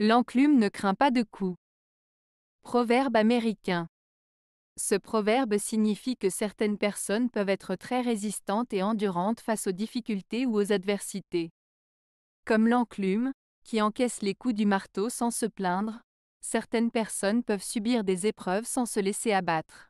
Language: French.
L'enclume ne craint pas de coups. Proverbe américain. Ce proverbe signifie que certaines personnes peuvent être très résistantes et endurantes face aux difficultés ou aux adversités. Comme l'enclume, qui encaisse les coups du marteau sans se plaindre, certaines personnes peuvent subir des épreuves sans se laisser abattre.